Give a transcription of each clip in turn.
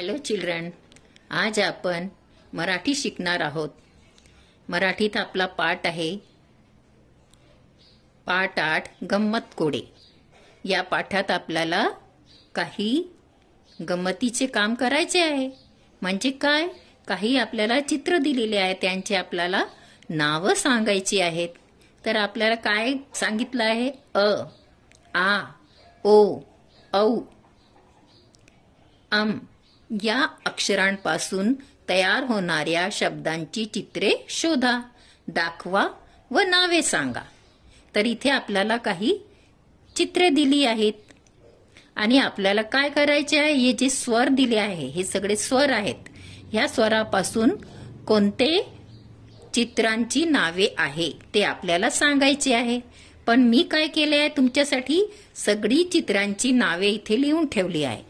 hello children आज आपण मराठी शिकणार आहोत मराठीत आपला पाठ आहे पाठ आठ गंमत कोडे या पाठात आपल्याला काही गंमतीचे काम करायचे आहे म्हणजे काय काही आपल्याला चित्र दिलेले आहे त्यांचे आपल्याला नावं सांगायची आहेत तर आपल्याला काय सांगितलं आहे अ आ ओ औ अम या अक्षरांपासून तयार होणाऱ्या शब्दांची चित्रे शोधा दाखवा व नावे सांगा तर इथे आपल्याला काही चित्रे दिली आहेत आणि आपल्याला काय करायचे आहे हे जे स्वर दिले आहे हे सगळे स्वर आहेत ह्या स्वरापासून कोणते चित्रांची नावे आहे ते आपल्याला सांगायचे आहे पण मी काय केले आहे तुमच्यासाठी सगळी चित्रांची नावे इथे लिहून ठेवली आहे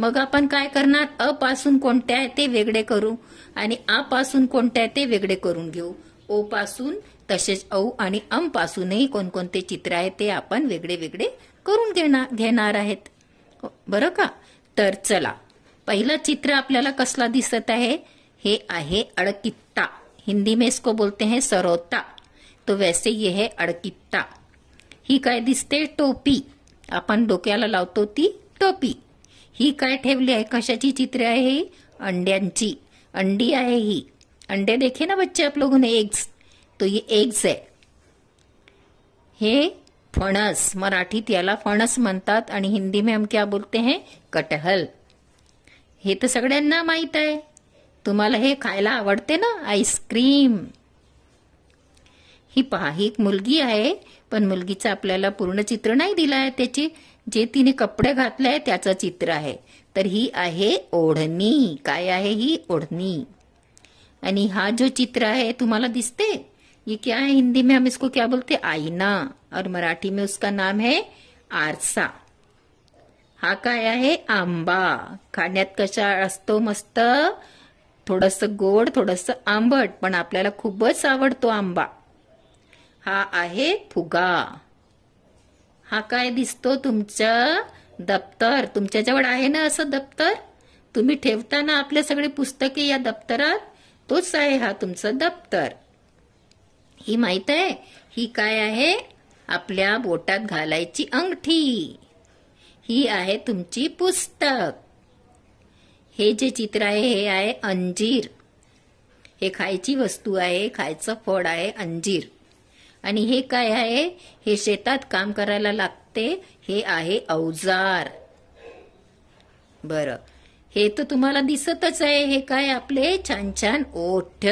मग आपण काय करणार अ पासून कोणत्या आहे ते वेगळे करू आणि आ पासून कोणत्या आहे ते वेगळे करून घेऊ ओ पासून तसेच औ आणि अम पासूनही कोणकोणते चित्र आहे ते आपण वेगळे वेगळे करून घेणार घेणार आहेत बरं का तर चला पहिलं चित्र आपल्याला कसला दिसत आहे हे आहे अडकित्ता हिंदी में इसको बोलते हैं सरोता तो वैसे ये है अडकित्ता ही काय दिसते टोपी आपण डोक्याला लावतो ती टोपी ही काय ठेवली आहे कशाची चित्रे आहे ही अंड्यांची अंडी आहे ही अंडे देखे ना बच्चे आप लोगों ने एग्स तो ये एग्स है हे फणस मराठीत याला फणस म्हणतात आणि हिंदी में हम क्या बोलते हैं कटहल हे तर सगळ्यांना माहीत आहे तुम्हाला हे खायला आवडते ना आईस्क्रीम ही पहा ही एक मुलगी आहे पण मुलगीचं आपल्याला पूर्ण चित्र नाही दिलं आहे त्याची जे तिने कपडे घातले त्याचं चित्र आहे तर ही आहे ओढणी काय आहे ही ओढणी आणि हा जो चित्र आहे तुम्हाला दिसते ये क्या है हिंदी में हम इसको क्या बोलते आईना और मराठी में उसका नाम है आरसा हा काय आहे आंबा खाण्यात कशा असतो मस्त थोडस गोड थोडस आंबट पण आपल्याला खूपच आवडतो आंबा हा आहे फुगा हा काय दिसतो तुमचं दप्तर तुमच्याजवळ आहे ना असं दप्तर तुम्ही ठेवताना आपले सगळे पुस्तके या दप्तरात तोच आहे हा तुमचं दप्तर ही माहित आहे ही काय आहे आपल्या बोटात घालायची अंगठी ही आहे तुमची पुस्तक हे जे चित्र आहे हे आहे अंजीर हे खायची वस्तू आहे खायचं फळ आहे अंजीर आणि हे काय आहे हे शेतात काम करायला लागते हे आहे अवजार बर हे तर तुम्हाला दिसतच आहे हे काय आपले छान छान ओठ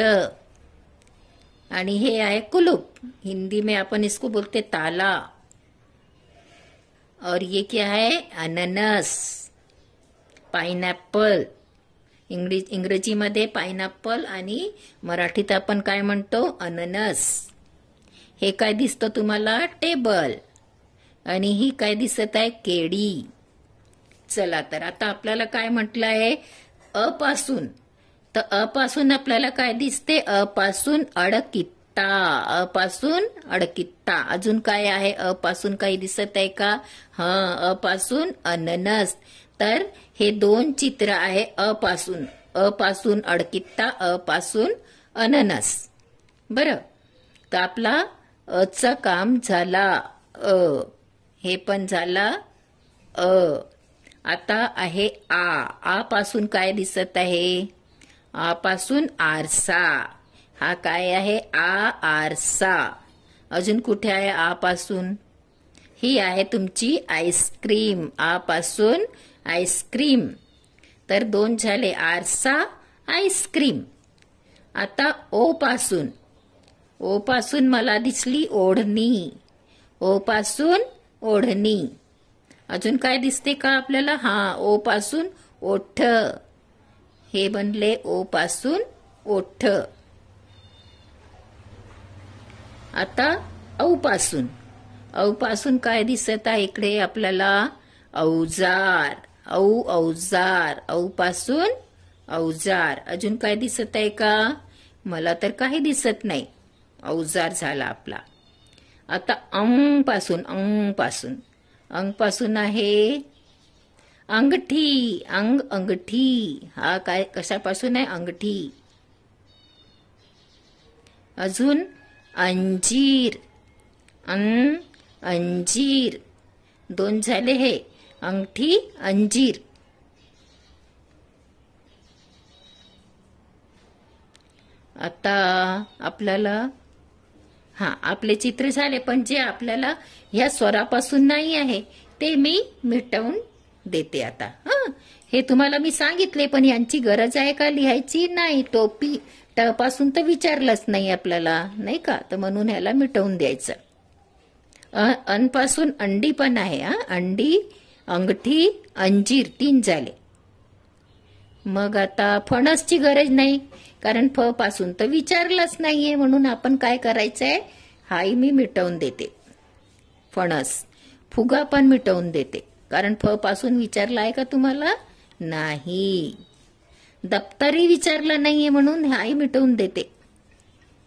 आणि हे आहे कुलूप हिंदी में आपण इसको बोलते ताला और ये क्या है अननस पायनॅपल इंग्रजी इंग्रजीमध्ये पायनॅपल आणि मराठीत आपण काय म्हणतो अननस हे काय दिसतं तुम्हाला टेबल आणि ही काय दिसत आहे केडी चला तर आता आपल्याला काय म्हटलं आहे अपासून तर अपासून आपल्याला काय दिसते अपासून अडकित्ता अपासून अडकित्ता अजून काय आहे अपासून काही दिसत आहे का हा अपासून अननस तर हे दोन चित्र आहे अपासून अपासून अडकित्ता अपासून अननस बरं तर आपला अचं काम झाला अ हे पण झाला अ आता आहे आ आ पासून काय दिसत आहे आ पासून आरसा हा काय आहे आ आरसा अजून कुठे आहे आ पासून ही आहे तुमची आईस्क्रीम आ पासून आईस्क्रीम तर दोन झाले आरसा आईस्क्रीम आता ओ पासून ओपासून मला दिसली ओढणी ओपासून ओढणी अजून काय दिसते का आपल्याला हा ओ पासून ओठ हे बनले ओ पासून ओठ आता औपासून औपासून काय दिसत आहे इकडे आपल्याला औजार औ औजार औपासून औजार अजून काय दिसत आहे का मला तर काही दिसत नाही अवजार झाला आपला आता पासून अंग अंगपासून आहे अंगठी अंग अंगठी हा काय कशापासून आहे अंगठी अजून अंजीर अं अंजीर दोन झाले हे अंगठी अंजीर आता आपल्याला हा आपले चित्र झाले पण जे आपल्याला ह्या स्वरापासून नाही आहे ते मी मिटवून देते आता हा हे तुम्हाला मी सांगितले पण यांची गरज आहे का लिहायची नाही टोपी टपासून तर विचारलंच नाही आपल्याला नाही का तर म्हणून ह्याला मिटवून द्यायचं अनपासून अंडी पण आहे हा अंडी अंगठी अंजीर तीन झाले मग आता फणसची गरज नाही कारण फ पासून तर विचारलंच नाहीये म्हणून आपण काय करायचंय हाही मी मिटवून देते फणस फुगा पण मिटवून देते कारण फ पासून विचारला आहे का तुम्हाला नाही दप्तरी विचारलं नाहीये म्हणून हाही मिटवून देते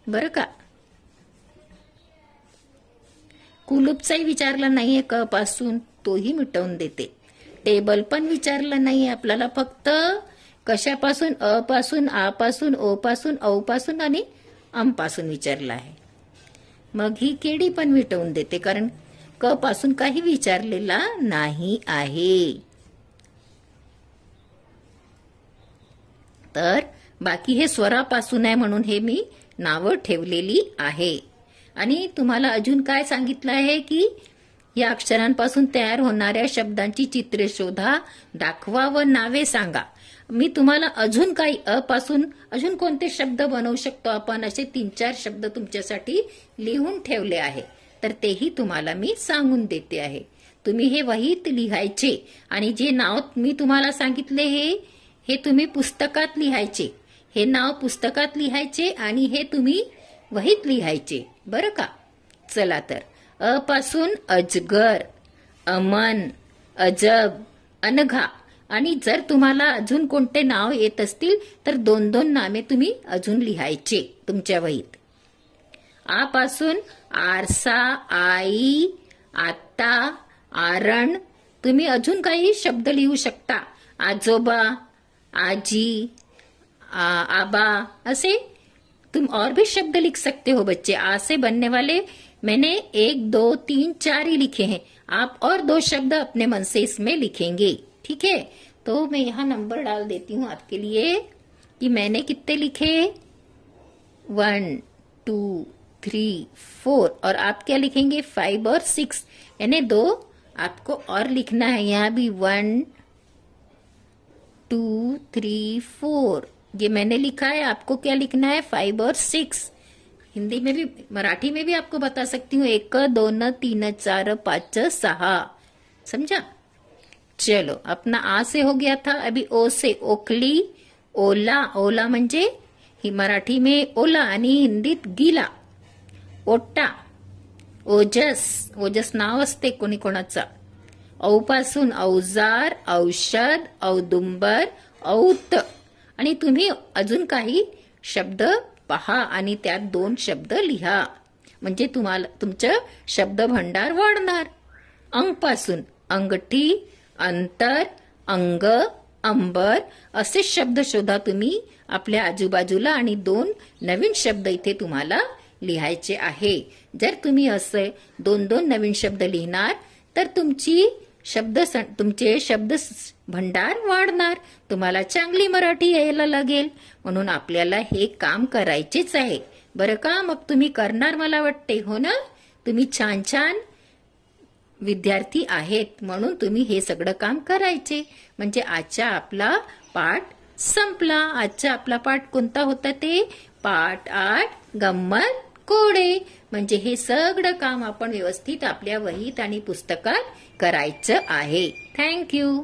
बर का कुलूपचाही विचारला नाहीये क पासून तोही मिटवून देते टेबल पण विचारलं नाहीये आपल्याला फक्त कशापासून अपासून आपासून ओपासून पासून आणि पासून विचारला आहे मग ही केडी पण मिटवून देते कारण क पासून काही विचारलेला नाही आहे तर बाकी हे स्वरापासून आहे म्हणून हे मी नावं ठेवलेली आहे आणि तुम्हाला अजून काय सांगितलं आहे की या अक्षरांपासून तयार होणाऱ्या शब्दांची चित्रे शोधा दाखवा व नावे सांगा मी तुम्हाला अजून काही अपासून अजून कोणते शब्द बनवू शकतो आपण असे तीन चार शब्द तुमच्यासाठी लिहून ठेवले आहे तर तेही तुम्हाला मी सांगून देते आहे तुम्ही हे वहीत लिहायचे आणि जे नाव मी तुम्हाला सांगितले हे हे तुम्ही पुस्तकात लिहायचे हे नाव पुस्तकात लिहायचे आणि हे तुम्ही वहीत लिहायचे बरं का चला तर अपासून अजगर अमन अजब अनघा आणि जर तुम्हाला अजून कोणते नाव येत असतील तर दोन दोन नामे तुम्ही अजून लिहायचे तुमच्या वहीत आपासून आरसा आई आत्ता आरण तुम्ही अजून काही शब्द लिहू शकता आजोबा आजी आ, आबा असे तुम और भी शब्द लिख सकते हो बच्चे आसे बनने वाले मैंने एक दो तीन चार ही लिखे हैं आप और दो शब्द अपने मन से इसमें लिखेंगे ठीक है तो मैं यहाँ नंबर डाल देती हूँ आपके लिए कि मैंने कितने लिखे वन टू थ्री फोर और आप क्या लिखेंगे फाइव और सिक्स यानी दो आपको और लिखना है यहाँ भी वन टू थ्री फोर ये मैंने लिखा है आपको क्या लिखना है फाइव और सिक्स हिंदी में भी मराठी में भी आपको बता सकती हूँ एक दोन तीन चार पाँच सहा समझा चलो अपना आ से हो गया था अभी ओ से ओखली ओला ओला म्हणजे ही मराठी में ओला आणि हिंदीत गिला ओटा ओजस ओजस नाव असते कोणी कोणाचा औपासून औजार औषध औदुंबर औत आणि तुम्ही अजून काही शब्द पहा आणि त्यात दोन शब्द लिहा म्हणजे तुम्हाला तुमचं शब्द भंडार वाढणार पासून अंगठी अंतर अंग अंबर असे शब्द शोधा तुम्ही आपल्या आजूबाजूला आणि दोन नवीन शब्द इथे तुम्हाला लिहायचे आहे जर तुम्ही असे दोन दोन नवीन शब्द लिहिणार तर तुमची शब्द तुमचे शब्द भंडार वाढणार तुम्हाला चांगली मराठी यायला लागेल म्हणून आपल्याला हे काम करायचेच आहे बरं का मग तुम्ही करणार मला वाटते हो ना तुम्ही छान छान विद्यार्थी आहेत म्हणून तुम्ही हे सगळं काम करायचे म्हणजे आजचा आपला पाठ संपला आजचा आपला पाठ कोणता होता ते पाठ आठ गंमत कोडे म्हणजे हे सगळं काम आपण व्यवस्थित आपल्या वहीत आणि पुस्तकात करायचं आहे थँक्यू